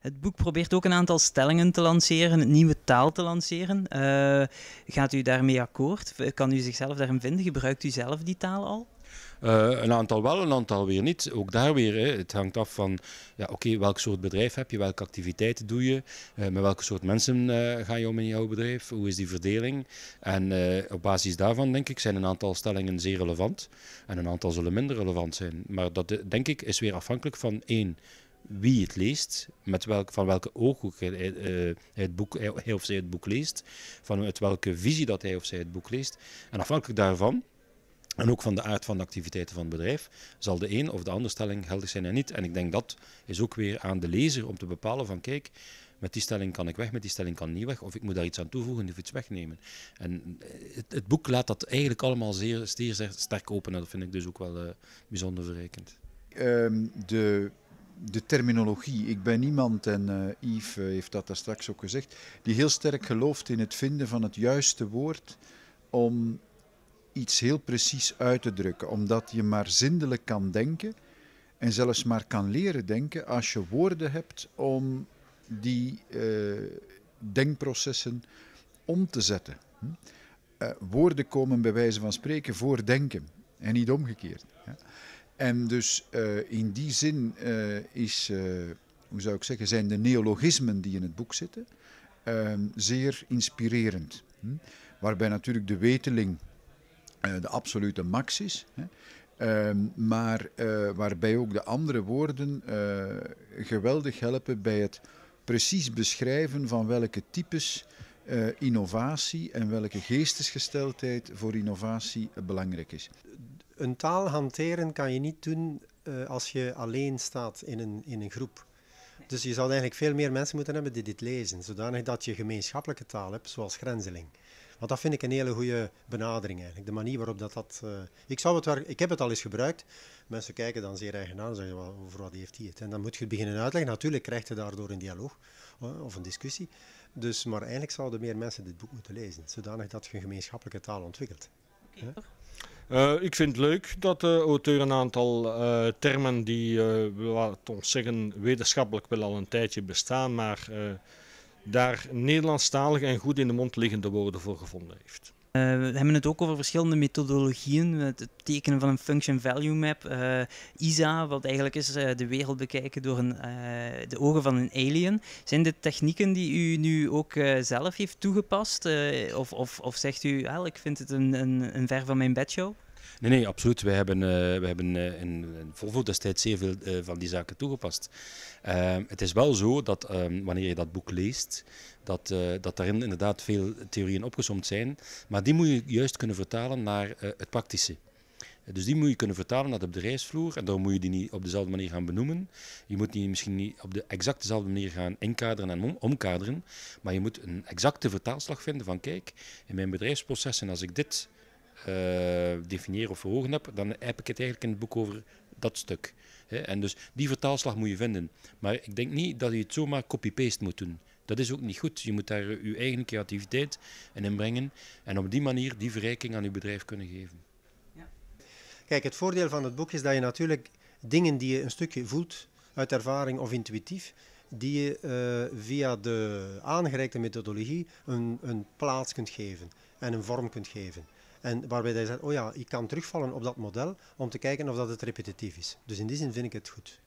Het boek probeert ook een aantal stellingen te lanceren, een nieuwe taal te lanceren. Eh, gaat u daarmee akkoord? Kan u zichzelf daarin vinden? Gebruikt u zelf die taal al? Eh, een aantal wel, een aantal weer niet. Ook daar weer, hè. het hangt af van ja, oké, welk soort bedrijf heb je, welke activiteiten doe je, eh, met welke soort mensen uh, ga je om in jouw bedrijf, hoe is die verdeling. En op basis daarvan, denk ik, zijn een aantal stellingen zeer relevant en een aantal zullen minder relevant zijn. Maar dat, denk ik, is weer afhankelijk van één, wie het leest, met welk, van welke ooghoek hij, eh, het boek, hij of zij het boek leest, vanuit welke visie dat hij of zij het boek leest. En afhankelijk daarvan, en ook van de aard van de activiteiten van het bedrijf, zal de een of de andere stelling geldig zijn en niet. En ik denk dat is ook weer aan de lezer om te bepalen van kijk, met die stelling kan ik weg, met die stelling kan ik niet weg, of ik moet daar iets aan toevoegen of iets wegnemen. En eh, het, het boek laat dat eigenlijk allemaal zeer, zeer, sterk open en dat vind ik dus ook wel eh, bijzonder verrijkend. Ehm, de de terminologie. Ik ben niemand, en uh, Yves eh, heeft dat daar straks ook gezegd, die heel sterk gelooft in het vinden van het juiste woord om iets heel precies uit te drukken. Omdat je maar zindelijk kan denken en zelfs maar kan leren denken als je woorden hebt om die eh, denkprocessen om te zetten. Hm? woorden komen bij wijze van spreken voor denken en niet omgekeerd. Ja. En dus eh, in die zin eh, is, eh, hoe zou ik zeggen, zijn de neologismen die in het boek zitten ehm, zeer inspirerend. Hm? Waarbij natuurlijk de weteling de absolute max is. Ehm, maar waarbij ook de andere woorden geweldig helpen bij het precies beschrijven van welke types innovatie en welke geestesgesteldheid voor innovatie belangrijk is een taal hanteren kan je niet doen eh, als je alleen staat in een, in een groep. Dus je zou eigenlijk veel meer mensen moeten hebben die dit lezen, zodanig dat je gemeenschappelijke taal hebt, zoals grenzeling. Want dat vind ik een hele goede benadering eigenlijk. De manier waarop dat. dat eh, ik, zou het ik heb het al eens gebruikt. Mensen kijken dan zeer eigenaar en zeggen: over wat heeft hij het? En dan moet je het beginnen uitleggen. Natuurlijk krijg je daardoor een dialoog eh, of een discussie. Dus, maar eigenlijk zouden meer mensen dit boek moeten lezen, zodanig dat je een gemeenschappelijke taal ontwikkelt. Okay. Eh, ik vind het leuk dat de auteur een aantal eh, termen die, uh, eh, laat ons zeggen, wetenschappelijk wel al een tijdje bestaan, maar daar Nederlandstalig en goed in de mond liggende woorden voor gevonden heeft. Eh, we hebben het ook over verschillende methodologieën. Het tekenen van een function value map. Eh, ISA, wat eigenlijk is eh, de wereld bekijken door een, de ogen van een alien. Zijn dit technieken die u nu ook zelf heeft toegepast? of, of, of zegt u, ik vind het een, een, een ver van mijn bedshow? Nee, nee, absoluut. We hebben, uh, hebben eh, in, in, Volvo destijds zeer veel eh, van die zaken toegepast. Ehm, het is wel zo dat ehm, wanneer je dat boek leest, dat, dat daarin inderdaad veel theorieën opgezomd zijn. Maar die moet je juist kunnen vertalen naar het praktische. Dus die moet je kunnen vertalen naar de bedrijfsvloer en dan moet je die niet op dezelfde manier gaan benoemen. Je moet die misschien niet op de exact dezelfde manier gaan inkaderen en omkaderen, maar je moet een exacte vertaalslag vinden van kijk, in mijn bedrijfsproces en als ik dit eh, definiëren of verhogen heb, dan heb ik het eigenlijk in het boek over dat stuk. En dus die vertaalslag moet je vinden. Maar ik denk niet dat je het zomaar copy-paste moet doen. Dat is ook niet goed. Je moet daar je eigen creativiteit in inbrengen en op die manier die verrijking aan je bedrijf kunnen geven. Ja. Kijk, het voordeel van het boek is dat je natuurlijk dingen die je een stukje voelt uit ervaring of intuïtief, die je eh, via de aangereikte methodologie een, een plaats kunt geven en een vorm kunt geven. En waarbij hij zegt, oh ja, ik kan terugvallen op dat model om te kijken of dat het repetitief is. Dus in die zin vind ik het goed.